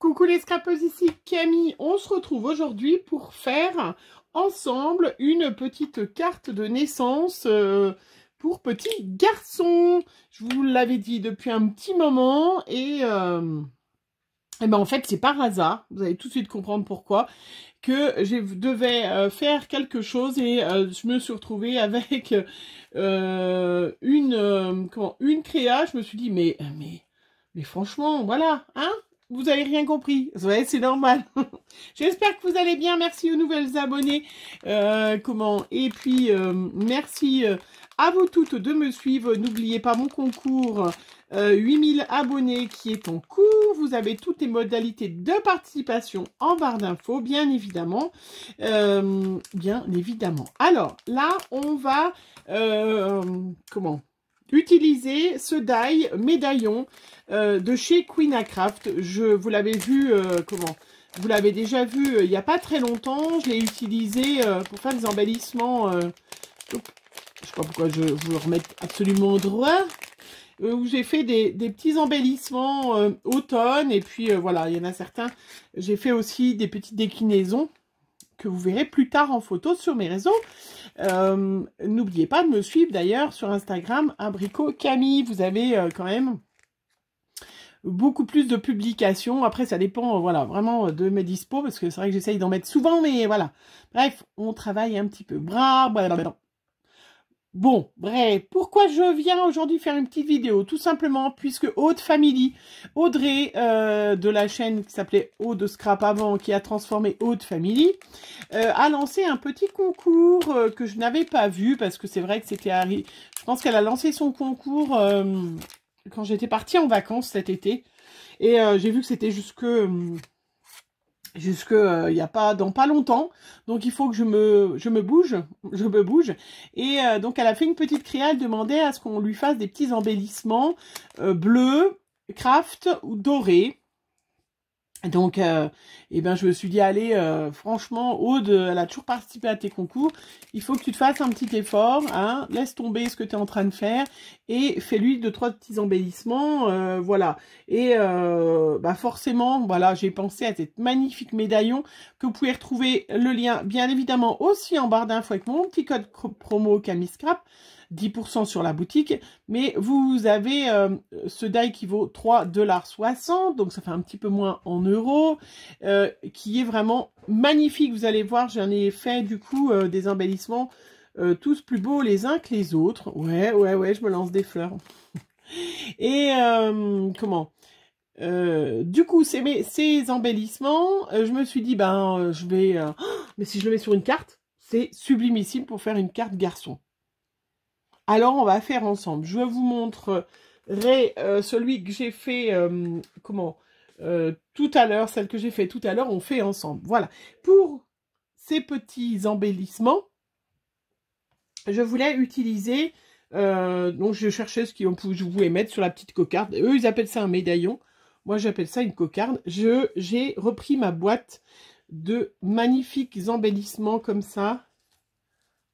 Coucou les scrapeuses, ici Camille. On se retrouve aujourd'hui pour faire ensemble une petite carte de naissance euh, pour petit garçon. Je vous l'avais dit depuis un petit moment euh, et, ben en fait c'est par hasard, vous allez tout de suite comprendre pourquoi, que je devais euh, faire quelque chose et je me suis retrouvée avec une, comment, une créa. Je me suis dit mais, mais, mais franchement voilà, hein vous avez rien compris. Ouais, c'est normal. J'espère que vous allez bien. Merci aux nouvelles abonnées. Euh, comment Et puis, euh, merci euh, à vous toutes de me suivre. N'oubliez pas mon concours 8000 abonnés qui est en cours. Vous avez toutes les modalités de participation en barre d'infos, bien évidemment. bien évidemment. Alors, là, on va... comment utiliser ce die médaillon euh, de chez Queenacraft. Je vous l'avais vu, euh, comment Vous l'avez déjà vu euh, il n'y a pas très longtemps. Je l'ai utilisé pour faire des embellissements. je ne sais pas pourquoi je vous le remets absolument droit. Où j'ai fait des, des, petits embellissements automne. Et puis voilà, il y en a certains. J'ai fait aussi des petites déclinaisons que vous verrez plus tard en photo sur mes réseaux. Euh, n'oubliez pas de me suivre d'ailleurs sur Instagram, Abricot Camille. Vous avez euh, quand même beaucoup plus de publications. Après, ça dépend, euh, voilà, vraiment de mes dispos, parce que c'est vrai que j'essaye d'en mettre souvent, mais voilà. Bref, on travaille un petit peu. Bravo, Bon, bref, pourquoi je viens aujourd'hui faire une petite vidéo Tout simplement puisque Haute Family, Audrey euh, de la chaîne qui s'appelait Aude Scrap avant, qui a transformé Haute Family, euh, a lancé un petit concours euh, que je n'avais pas vu parce que c'est vrai que c'était... Je pense qu'elle a lancé son concours quand j'étais partie en vacances cet été et j'ai vu que c'était jusque jusque euh, il y a pas dans pas longtemps donc il faut que je me je me bouge je me bouge et euh, donc elle a fait une petite créa elle demandait à ce qu'on lui fasse des petits embellissements euh, bleus craft ou dorés donc, euh, eh ben, je me suis dit, allez, euh, franchement, Aude, elle a toujours participé à tes concours. Il faut que tu te fasses un petit effort. Hein, laisse tomber ce que tu es en train de faire et fais-lui deux, trois petits embellissements. Euh, voilà. Et bah forcément, voilà, j'ai pensé à cette magnifique médaillon que vous pouvez retrouver le lien, bien évidemment, aussi en barre d'infos avec mon petit code promo Camiscrap. 10% sur la boutique, mais vous avez euh, ce die qui vaut 3,60$, donc ça fait un petit peu moins en euros, euh, qui est vraiment magnifique. Vous allez voir, j'en ai fait du coup euh, des embellissements tous plus beaux les uns que les autres. Ouais, ouais, ouais, je me lance des fleurs. Et comment du coup, ces, ces embellissements, je me suis dit, ben, je vais... mais si je le mets sur une carte, c'est sublimissime pour faire une carte garçon. Alors on va faire ensemble. Je vous montrerai euh, celui que j'ai fait, euh, comment, euh, tout à l'heure, celle que j'ai fait tout à l'heure, on fait ensemble. Voilà. Pour ces petits embellissements, je voulais utiliser, donc je cherchais ce qu'on pouvait mettre sur la petite cocarde. Eux, ils appellent ça un médaillon. Moi, j'appelle ça une cocarde. J'ai repris ma boîte de magnifiques embellissements comme ça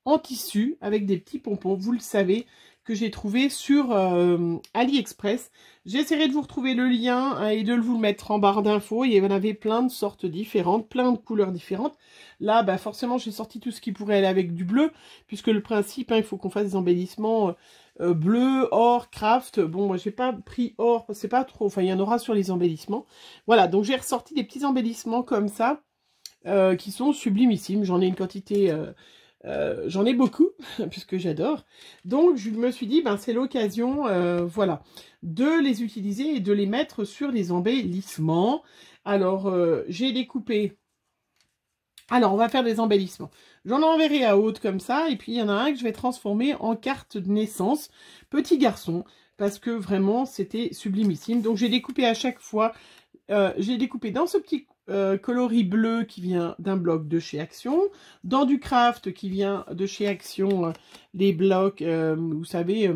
en tissu avec des petits pompons, vous le savez, que j'ai trouvé sur euh, AliExpress. J'essaierai de vous retrouver le lien hein, et de vous le mettre en barre d'infos. Il y en avait plein de sortes différentes, plein de couleurs différentes. Là, bah, forcément, j'ai sorti tout ce qui pourrait aller avec du bleu, puisque le principe, hein, il faut qu'on fasse des embellissements euh, euh, bleu, or, craft. Bon, moi, j'ai pas pris or, c'est pas trop. Enfin, il y en aura sur les embellissements. Voilà, donc j'ai ressorti des petits embellissements comme ça, qui sont sublimissimes. J'en ai une quantité... Euh, j'en ai beaucoup, puisque j'adore. Donc, je me suis dit, ben, c'est l'occasion, euh, voilà, de les utiliser et de les mettre sur les embellissements. Alors, euh, j'ai découpé... Alors, on va faire des embellissements. J'en enverrai à haute comme ça, et puis il y en a un que je vais transformer en carte de naissance, petit garçon, parce que vraiment, c'était sublimissime. Donc, j'ai découpé à chaque fois, j'ai découpé dans ce petit euh, coloris bleu qui vient d'un bloc de chez Action. Dans du craft qui vient de chez Action, euh, les blocs, euh, vous savez,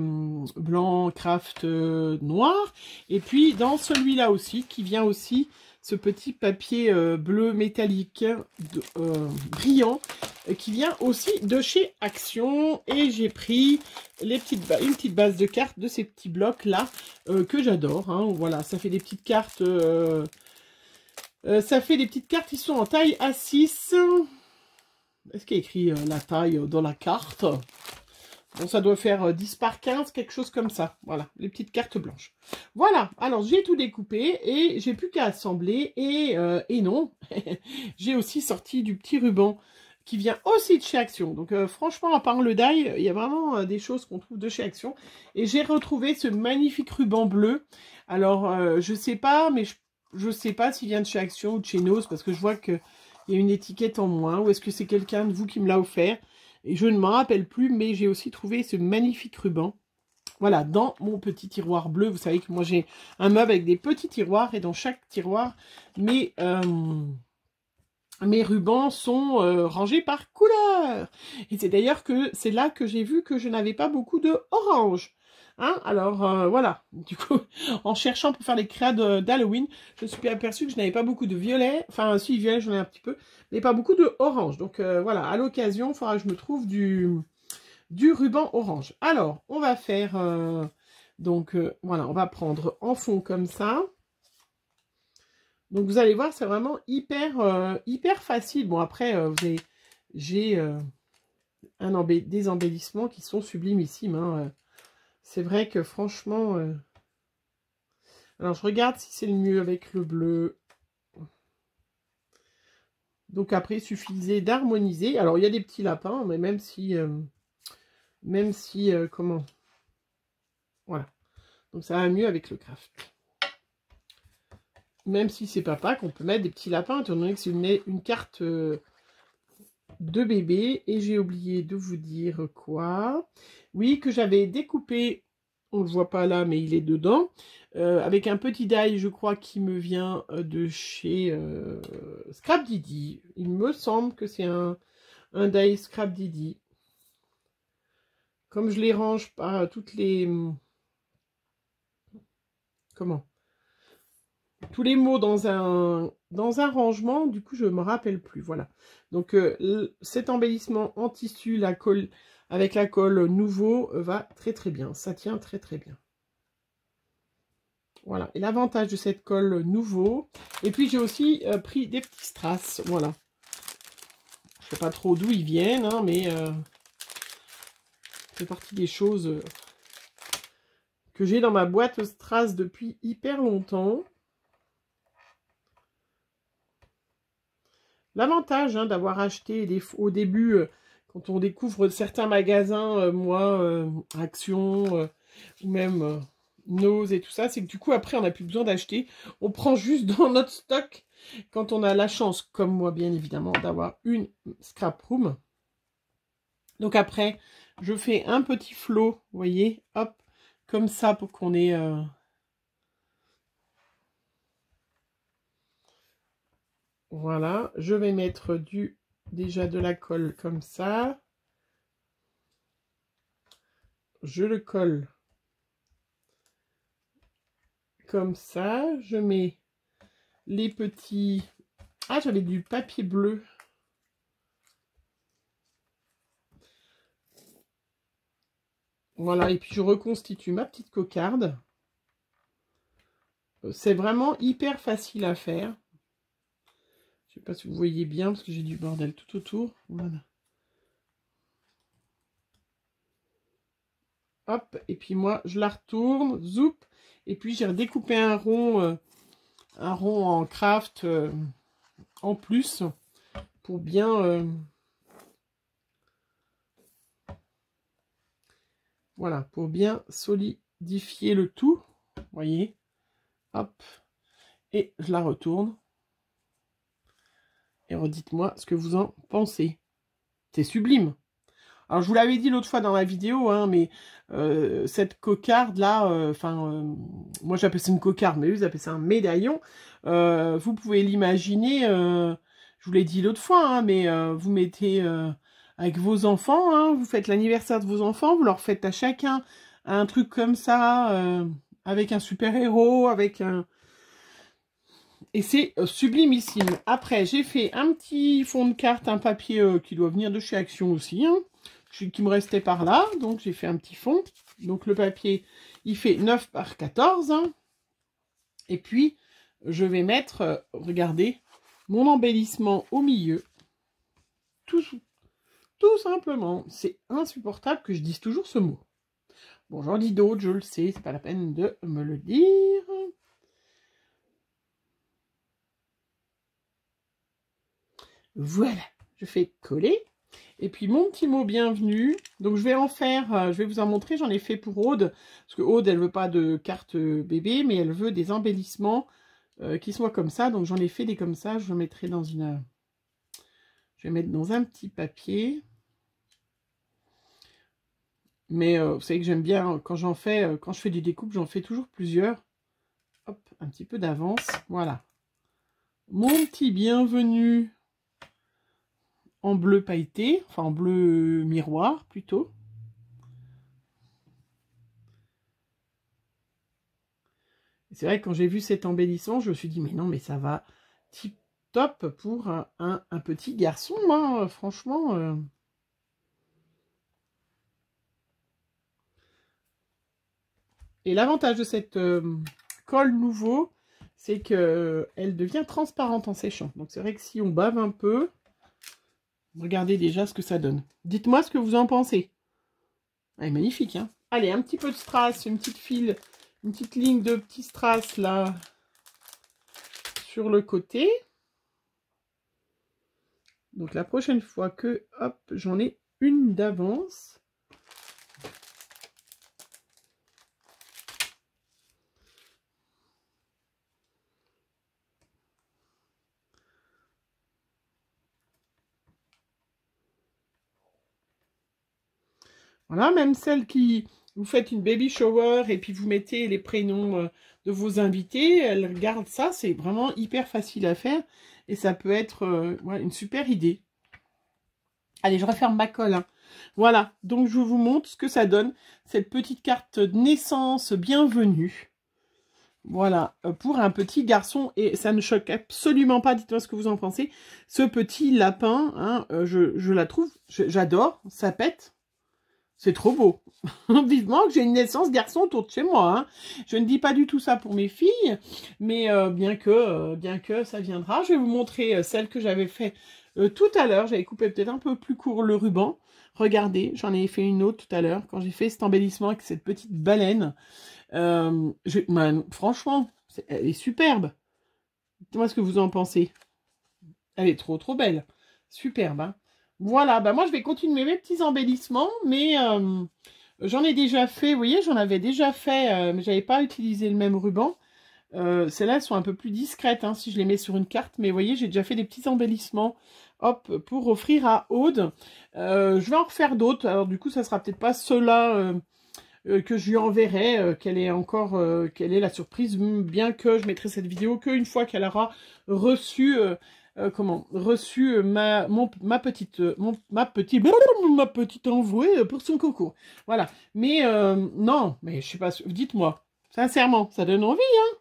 blanc, craft, noir. Et puis dans celui-là aussi, qui vient aussi ce petit papier bleu métallique brillant qui vient aussi de chez Action. Et j'ai pris les petites une petite base de cartes de ces petits blocs-là que j'adore. Hein. Voilà, ça fait des petites cartes euh, ça fait des petites cartes ils sont en taille A6. Est-ce qu'il y a écrit euh, la taille euh, dans la carte Bon, ça doit faire 10 par 15, quelque chose comme ça. Voilà, les petites cartes blanches. Voilà, alors j'ai tout découpé et j'ai plus qu'à assembler. Et, et non, j'ai aussi sorti du petit ruban qui vient aussi de chez Action. Donc franchement, à part le die, il y a vraiment des choses qu'on trouve de chez Action. Et j'ai retrouvé ce magnifique ruban bleu. Alors, je je sais pas, mais je je ne sais pas s'il vient de chez Action ou de chez Nose, parce que je vois qu'il y a une étiquette en moins, ou est-ce que c'est quelqu'un de vous qui me l'a offert Et je ne m'en rappelle plus, mais j'ai aussi trouvé ce magnifique ruban. Voilà, dans mon petit tiroir bleu, vous savez que moi j'ai un meuble avec des petits tiroirs, et dans chaque tiroir, mes, euh, mes rubans sont euh, rangés par couleur. Et c'est d'ailleurs que c'est là que j'ai vu que je n'avais pas beaucoup de orange. Hein, alors euh, voilà, du coup, en cherchant pour faire les créas euh, d'Halloween, je me suis aperçue que je n'avais pas beaucoup de violet, enfin si violet j'en ai un petit peu, mais pas beaucoup de orange. Donc euh, voilà, à l'occasion, il faudra que je me trouve du, ruban orange. Alors, on va faire, donc voilà, on va prendre en fond comme ça. Donc vous allez voir, c'est vraiment hyper, hyper facile. Bon après, j'ai un des embellissements qui sont sublimissimes, hein, c'est vrai que franchement... Euh, alors, je regarde si c'est le mieux avec le bleu. Donc après, suffisait d'harmoniser. Alors, il y a des petits lapins, mais même si... Euh, même si... Euh, comment Voilà. Donc, ça va mieux avec le craft. Même si c'est papa qu'on peut mettre des petits lapins, étant donné que c'est une, une, carte de bébé. Et j'ai oublié de vous dire quoi. Oui, que j'avais découpé, on ne le voit pas là, mais il est dedans, euh, avec un petit die, je crois, qui me vient euh, de chez euh, Scrap Didi. Il me semble que c'est un, un die Scrap Didi. Comme je les range par toutes les... Comment tous les mots dans un, rangement, du coup je ne me rappelle plus, voilà. Donc euh, cet embellissement en tissu, la colle, avec la colle nouveau, euh, va très très bien, ça tient très très bien. Voilà, et l'avantage de cette colle nouveau, et puis j'ai aussi euh, pris des petits strass, voilà. Je ne sais pas trop d'où ils viennent, hein, mais c'est partie des choses que j'ai dans ma boîte strass depuis hyper longtemps. L'avantage hein, d'avoir acheté des, au début, euh, quand on découvre certains magasins, euh, moi, euh, Action, ou même Nose et tout ça, c'est que du coup, après, on n'a plus besoin d'acheter. On prend juste dans notre stock quand on a la chance, comme moi, bien évidemment, d'avoir une scrap room. Donc après, je fais un petit flot, vous voyez, hop, comme ça pour qu'on ait Voilà, je vais mettre du déjà de la colle comme ça. Je le colle comme ça. Je mets les petits... Ah, j'avais du papier bleu. Voilà, et puis je reconstitue ma petite cocarde. Euh, c'est vraiment hyper facile à faire pas si vous voyez bien parce que j'ai du bordel tout autour. Voilà. Hop, et puis moi, je la retourne, zoup, et puis j'ai redécoupé un rond, euh, un rond en craft euh, en plus pour bien... Euh, voilà, pour bien solidifier le tout, voyez, hop, et je la retourne, et redites-moi ce que vous en pensez. C'est sublime. Alors je vous l'avais dit l'autre fois dans la vidéo, hein, mais euh, cette cocarde là, euh, enfin euh, moi j'appelle ça une cocarde, mais vous appelez ça un médaillon. vous pouvez l'imaginer, je vous l'ai dit l'autre fois, hein, mais vous mettez avec vos enfants, hein, vous faites l'anniversaire de vos enfants, vous leur faites à chacun un truc comme ça, avec un super héros, avec un, et c'est euh, sublimissime. Après, j'ai fait un petit fond de carte, un papier euh, qui doit venir de chez Action aussi, hein, qui me restait par là. Donc, j'ai fait un petit fond. Donc, le papier, il fait 9 par 14. Hein. Et puis, je vais mettre, euh, regardez, mon embellissement au milieu. Tout, tout simplement. C'est insupportable que je dise toujours ce mot. Bon, j'en dis d'autres, je le sais, c'est pas la peine de me le dire. Voilà, je fais coller. Et puis mon petit mot bienvenue. Donc je vais en faire, euh, je vais vous en montrer, j'en ai fait pour Aude. Parce que Aude, elle veut pas de carte euh, bébé, mais elle veut des embellissements euh, qui soient comme ça. Donc j'en ai fait des comme ça. Je mettrai dans une. Je vais mettre dans un petit papier. Mais vous savez que j'aime bien, quand j'en fais, quand je fais du découpe, j'en fais toujours plusieurs. Hop, un petit peu d'avance. Voilà. Mon petit bienvenue en bleu pailleté, enfin en bleu miroir plutôt. C'est vrai que quand j'ai vu cet embellissement, je me suis dit, mais non, mais ça va tip top pour un, petit garçon, hein, franchement. Euh. Et l'avantage de cette euh, colle nouveau, c'est qu'elle euh, devient transparente en séchant. Donc c'est vrai que si on bave un peu, Regardez déjà ce que ça donne. Dites-moi ce que vous en pensez. Elle est magnifique, hein Allez, un petit peu de strass, une petite file, une petite ligne de petits strass, là, sur le côté. Donc, la prochaine fois que, hop, j'en ai une d'avance. Voilà, même celle qui... Vous faites une baby shower et puis vous mettez les prénoms euh, de vos invités. elle regarde ça, c'est vraiment hyper facile à faire. Et ça peut être euh, une super idée. Allez, je referme ma colle. Hein. Voilà, donc je vous montre ce que ça donne, cette petite carte de naissance, bienvenue. Voilà, euh, pour un petit garçon, et ça ne choque absolument pas, dites-moi ce que vous en pensez, ce petit lapin, hein, je la trouve, j'adore, ça pète, c'est trop beau. Vivement que j'ai une naissance garçon autour de chez moi. Hein. Je ne dis pas du tout ça pour mes filles, mais euh, bien que euh, bien que ça viendra. Je vais vous montrer euh, celle que j'avais fait tout à l'heure. J'avais coupé peut-être un peu plus court le ruban. Regardez, j'en ai fait une autre tout à l'heure quand j'ai fait cet embellissement avec cette petite baleine. Ben, franchement, elle est superbe. Dites-moi ce que vous en pensez. Elle est trop trop belle. Superbe. Hein. Voilà, ben moi je vais continuer mes petits embellissements, mais euh, j'en ai déjà fait, vous voyez, j'en avais déjà fait, euh, mais mais n'avais pas utilisé le même ruban. Euh, celles-là sont un peu plus discrètes hein, si je les mets sur une carte, mais vous voyez, j'ai déjà fait des petits embellissements hop, pour offrir à Aude. je vais en refaire d'autres, alors du coup ça sera peut-être pas cela que je lui enverrai, qu'elle est encore, quelle est la surprise, bien que je mettrai cette vidéo qu'une fois qu'elle aura reçu euh, comment reçu euh, ma ma petite euh, ma petite ma petite envoyée pour son coco, Voilà. Mais non, mais je suis pas dites-moi sincèrement, ça donne envie hein.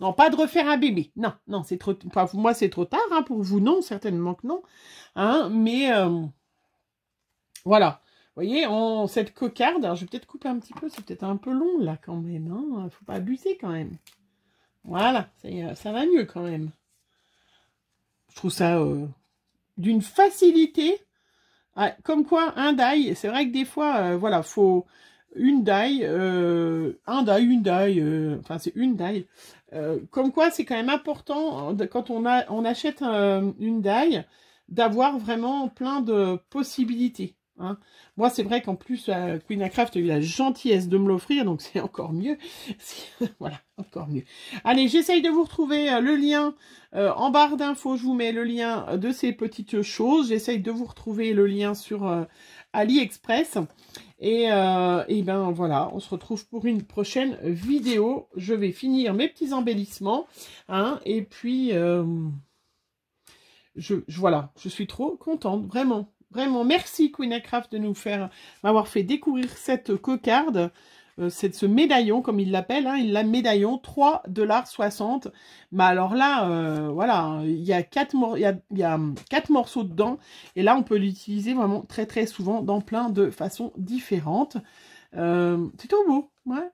Non, pas de refaire un bébé. Non, non, c'est trop pas pour moi c'est trop tard hein, pour vous non, certainement que non. Hein, mais voilà. Vous voyez, on, cette cocarde, alors je vais peut-être couper un petit peu, c'est peut-être un peu long là quand même, hein. Faut pas abuser quand même. Voilà, ça va mieux quand même. Je trouve ça euh, d'une facilité. Ah, comme quoi, un die, c'est vrai que des fois, euh, voilà, faut une die, euh, un die, une die, enfin c'est une die. comme quoi, c'est quand même important quand on, on achète une die d'avoir vraiment plein de possibilités. Hein. Moi, c'est vrai qu'en plus, euh, Queen of Craft a eu la gentillesse de me l'offrir, donc c'est encore mieux. voilà, encore mieux. Allez, j'essaye de vous retrouver euh, le lien euh, en barre d'infos. Je vous mets le lien de ces petites choses. J'essaye de vous retrouver le lien sur AliExpress. Et, ben voilà, on se retrouve pour une prochaine vidéo. Je vais finir mes petits embellissements. Hein. et puis, je, voilà, je suis trop contente, vraiment. Vraiment, merci Queen de nous faire m'avoir fait découvrir cette cocarde. Euh, c'est ce médaillon, comme il l'appelle, hein, il l'a médaillon, 3,60$. Mais bah, alors là, euh, voilà, il y, a quatre hum, quatre morceaux dedans. Et là, on peut l'utiliser vraiment très très souvent dans plein de façons différentes. Euh, c'est tout beau, ouais.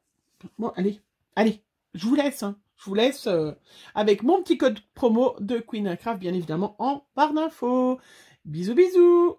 Bon, allez, allez, je vous laisse. Hein. Je vous laisse avec mon petit code promo de Queen bien évidemment, en barre d'infos. Bisous, bisous